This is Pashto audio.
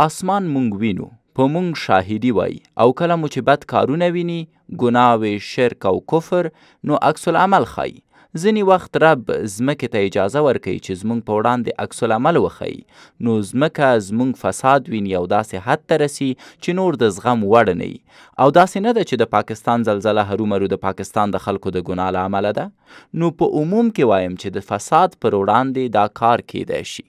اسمان مونږ وینو په مونږ شاهدي وای او کله مو چې بد کارونه ویني ګناوې شرک او کفر نو عکس العمل ښایي ځینې وخت رب ځمکې ته اجازه ورکوي چې زموږ په وړاندې عکس العمل وښیي نو ځمکه زموږ فساد ویني او داسې حد ته رسي چې نور د زغم وړ نه او داسې نه ده چې د پاکستان زلزله هرومرو د پاکستان د خلکو د ګناه له امله ده نو په عموم کې وایم چې د فساد پر وړاندې دا کار کیدای شي